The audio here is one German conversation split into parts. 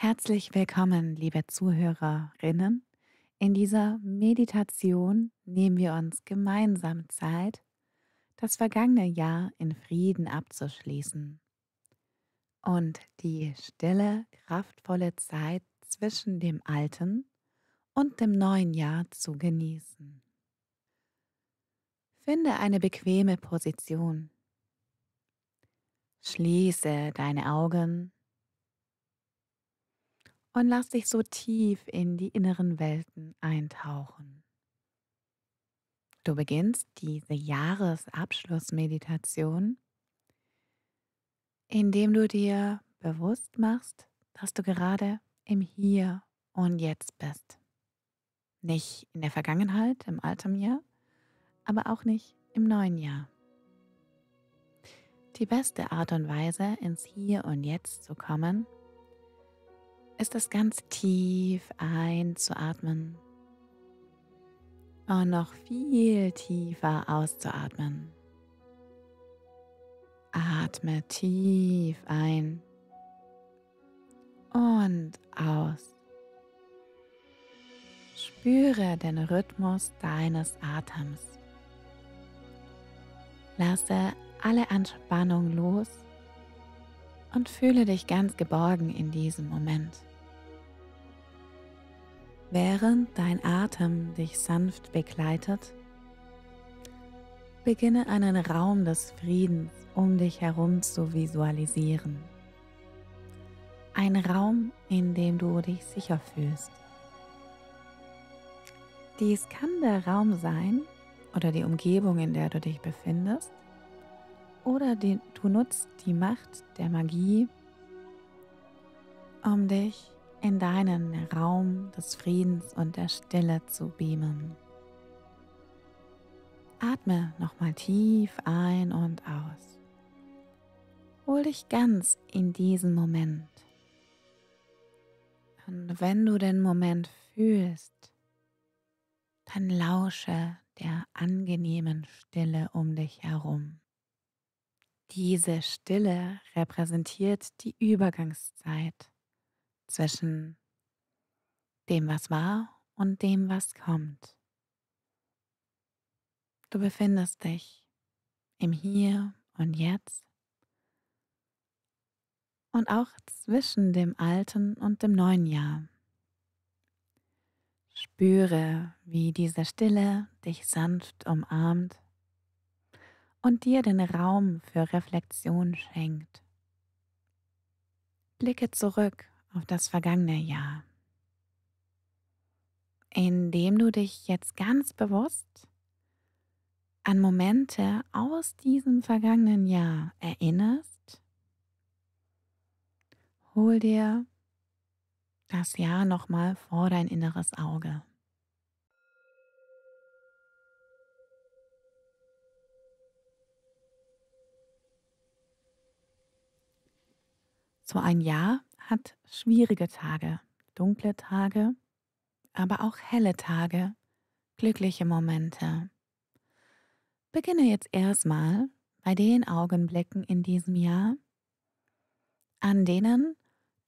Herzlich willkommen, liebe Zuhörerinnen. In dieser Meditation nehmen wir uns gemeinsam Zeit, das vergangene Jahr in Frieden abzuschließen und die stille, kraftvolle Zeit zwischen dem alten und dem neuen Jahr zu genießen. Finde eine bequeme Position. Schließe deine Augen und lass dich so tief in die inneren Welten eintauchen. Du beginnst diese Jahresabschlussmeditation, indem du dir bewusst machst, dass du gerade im Hier und Jetzt bist. Nicht in der Vergangenheit, im alten Jahr, aber auch nicht im neuen Jahr. Die beste Art und Weise, ins Hier und Jetzt zu kommen, ist es ganz tief einzuatmen und noch viel tiefer auszuatmen. Atme tief ein und aus. Spüre den Rhythmus deines Atems. Lasse alle Anspannung los und fühle dich ganz geborgen in diesem Moment. Während dein Atem dich sanft begleitet, beginne einen Raum des Friedens um dich herum zu visualisieren. Ein Raum, in dem du dich sicher fühlst. Dies kann der Raum sein oder die Umgebung, in der du dich befindest, oder die, du nutzt die Macht der Magie, um dich in deinen Raum des Friedens und der Stille zu beamen. Atme nochmal tief ein und aus. Hol dich ganz in diesen Moment. Und wenn du den Moment fühlst, dann lausche der angenehmen Stille um dich herum. Diese Stille repräsentiert die Übergangszeit zwischen dem, was war und dem, was kommt. Du befindest dich im Hier und Jetzt und auch zwischen dem alten und dem neuen Jahr. Spüre, wie diese Stille dich sanft umarmt und dir den Raum für Reflexion schenkt. Blicke zurück auf das vergangene Jahr, indem du dich jetzt ganz bewusst an Momente aus diesem vergangenen Jahr erinnerst. Hol dir das Jahr nochmal vor dein inneres Auge. So ein Jahr hat schwierige Tage, dunkle Tage, aber auch helle Tage, glückliche Momente. Beginne jetzt erstmal bei den Augenblicken in diesem Jahr, an denen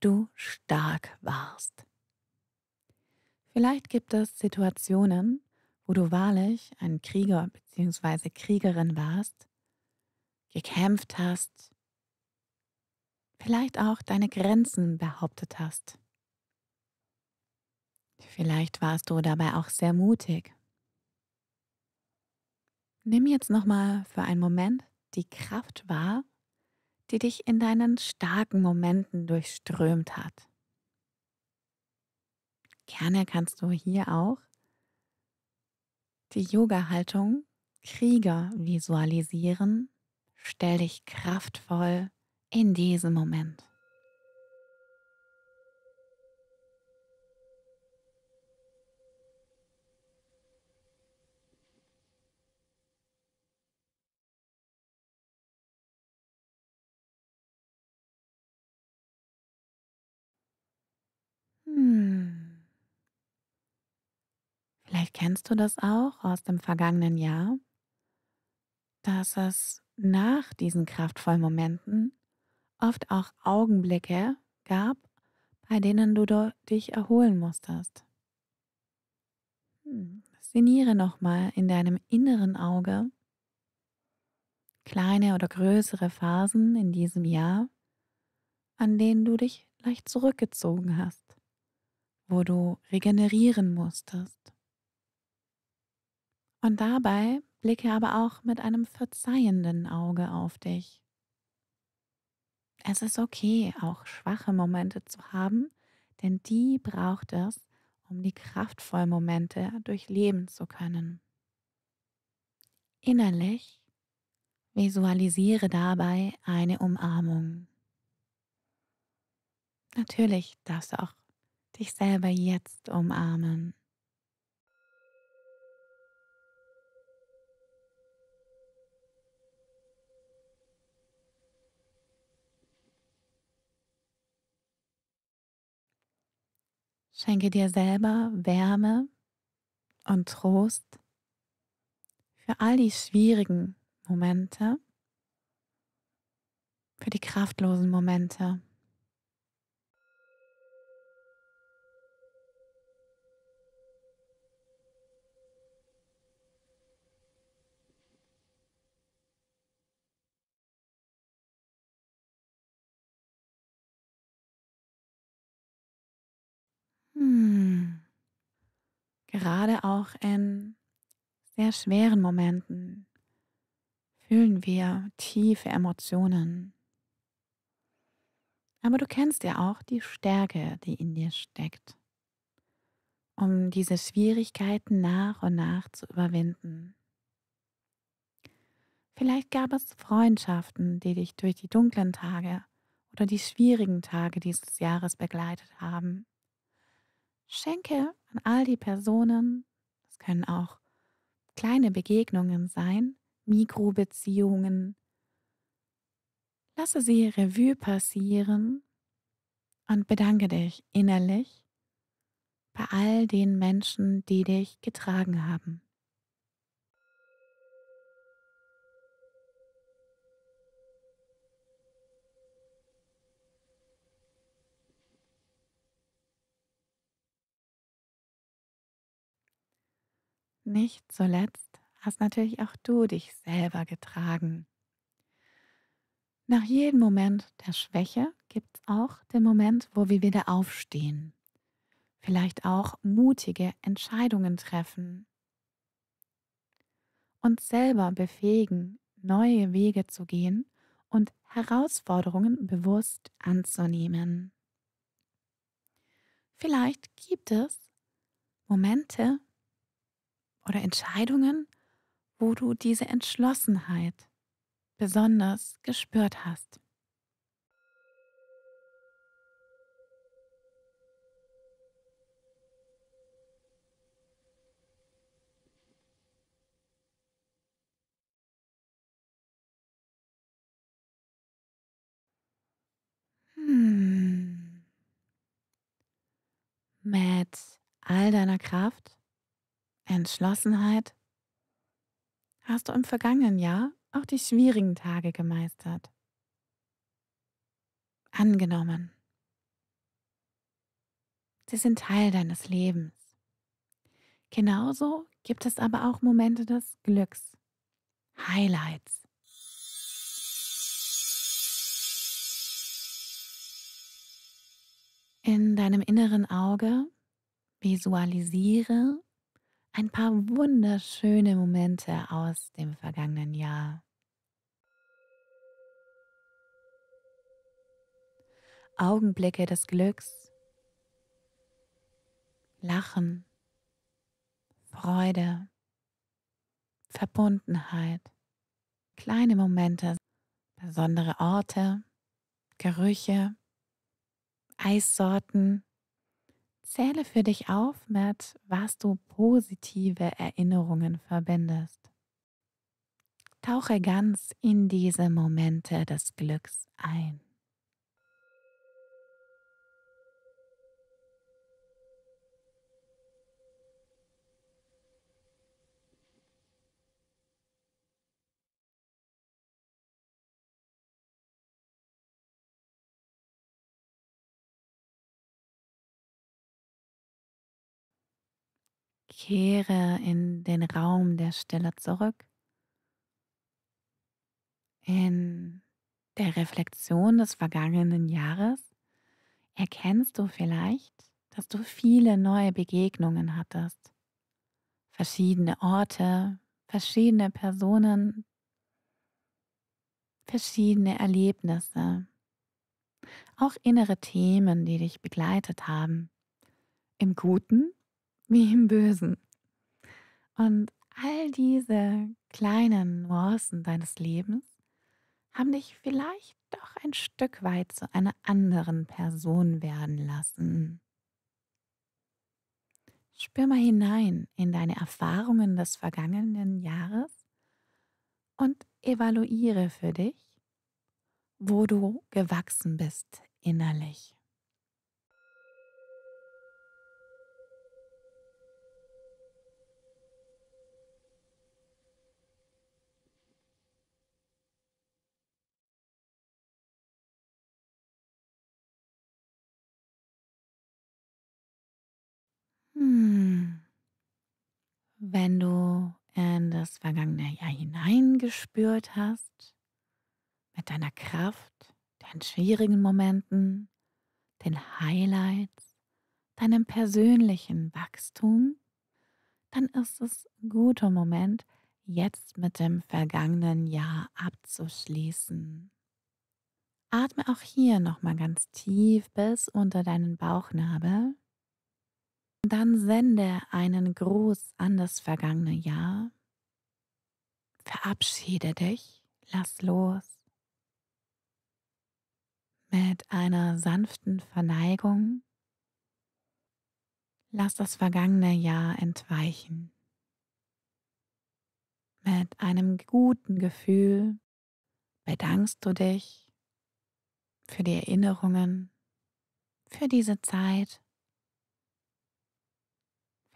du stark warst. Vielleicht gibt es Situationen, wo du wahrlich ein Krieger bzw. Kriegerin warst, gekämpft hast, vielleicht auch deine Grenzen behauptet hast. Vielleicht warst du dabei auch sehr mutig. Nimm jetzt nochmal für einen Moment die Kraft wahr, die dich in deinen starken Momenten durchströmt hat. Gerne kannst du hier auch die Yoga-Haltung Krieger visualisieren. Stell dich kraftvoll in diesem Moment. Hm. Vielleicht kennst du das auch aus dem vergangenen Jahr, dass es nach diesen kraftvollen Momenten oft auch Augenblicke gab, bei denen du dich erholen musstest. Hm, sinniere nochmal in deinem inneren Auge kleine oder größere Phasen in diesem Jahr, an denen du dich leicht zurückgezogen hast, wo du regenerieren musstest. Und dabei blicke aber auch mit einem verzeihenden Auge auf dich. Es ist okay, auch schwache Momente zu haben, denn die braucht es, um die kraftvollen Momente durchleben zu können. Innerlich visualisiere dabei eine Umarmung. Natürlich darfst du auch dich selber jetzt umarmen. Schenke dir selber Wärme und Trost für all die schwierigen Momente, für die kraftlosen Momente. Hm. Gerade auch in sehr schweren Momenten fühlen wir tiefe Emotionen. Aber du kennst ja auch die Stärke, die in dir steckt, um diese Schwierigkeiten nach und nach zu überwinden. Vielleicht gab es Freundschaften, die dich durch die dunklen Tage oder die schwierigen Tage dieses Jahres begleitet haben. Schenke an all die Personen, das können auch kleine Begegnungen sein, Mikrobeziehungen. Lasse sie Revue passieren und bedanke dich innerlich bei all den Menschen, die dich getragen haben. nicht zuletzt hast natürlich auch du dich selber getragen. Nach jedem Moment der Schwäche gibt es auch den Moment, wo wir wieder aufstehen. Vielleicht auch mutige Entscheidungen treffen. Uns selber befähigen, neue Wege zu gehen und Herausforderungen bewusst anzunehmen. Vielleicht gibt es Momente, oder Entscheidungen, wo du diese Entschlossenheit besonders gespürt hast. Hm. Mit all deiner Kraft Entschlossenheit hast du im vergangenen Jahr auch die schwierigen Tage gemeistert. Angenommen. Sie sind Teil deines Lebens. Genauso gibt es aber auch Momente des Glücks, Highlights. In deinem inneren Auge visualisiere ein paar wunderschöne Momente aus dem vergangenen Jahr. Augenblicke des Glücks, Lachen, Freude, Verbundenheit, kleine Momente, besondere Orte, Gerüche, Eissorten, Zähle für dich auf, mit was du positive Erinnerungen verbindest. Tauche ganz in diese Momente des Glücks ein. kehre in den Raum der Stille zurück, in der Reflexion des vergangenen Jahres erkennst du vielleicht, dass du viele neue Begegnungen hattest. Verschiedene Orte, verschiedene Personen, verschiedene Erlebnisse, auch innere Themen, die dich begleitet haben, im Guten wie im Bösen. Und all diese kleinen Nuancen deines Lebens haben dich vielleicht doch ein Stück weit zu einer anderen Person werden lassen. Spür mal hinein in deine Erfahrungen des vergangenen Jahres und evaluiere für dich, wo du gewachsen bist innerlich. Hm. Wenn du in das vergangene Jahr hineingespürt hast, mit deiner Kraft, deinen schwierigen Momenten, den Highlights, deinem persönlichen Wachstum, dann ist es ein guter Moment, jetzt mit dem vergangenen Jahr abzuschließen. Atme auch hier nochmal ganz tief bis unter deinen Bauchnabel dann sende einen Gruß an das vergangene Jahr. Verabschiede dich, lass los. Mit einer sanften Verneigung lass das vergangene Jahr entweichen. Mit einem guten Gefühl bedankst du dich für die Erinnerungen, für diese Zeit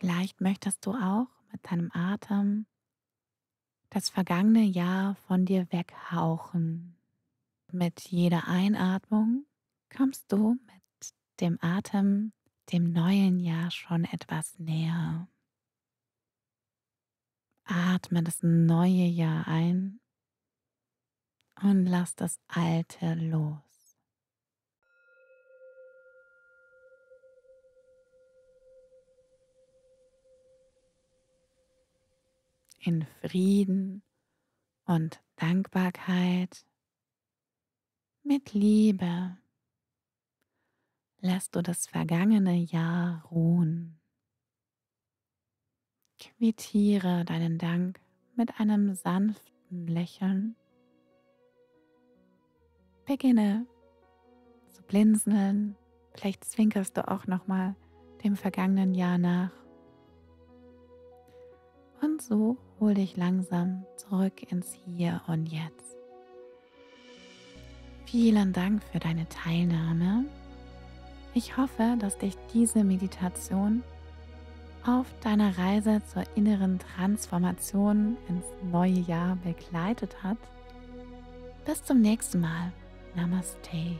Vielleicht möchtest du auch mit deinem Atem das vergangene Jahr von dir weghauchen. Mit jeder Einatmung kommst du mit dem Atem dem neuen Jahr schon etwas näher. Atme das neue Jahr ein und lass das alte los. in Frieden und Dankbarkeit, mit Liebe lässt du das vergangene Jahr ruhen. Quittiere deinen Dank mit einem sanften Lächeln. Beginne zu blinzeln, vielleicht zwinkerst du auch nochmal dem vergangenen Jahr nach und so hol dich langsam zurück ins Hier und Jetzt. Vielen Dank für deine Teilnahme. Ich hoffe, dass dich diese Meditation auf deiner Reise zur inneren Transformation ins neue Jahr begleitet hat. Bis zum nächsten Mal. Namaste.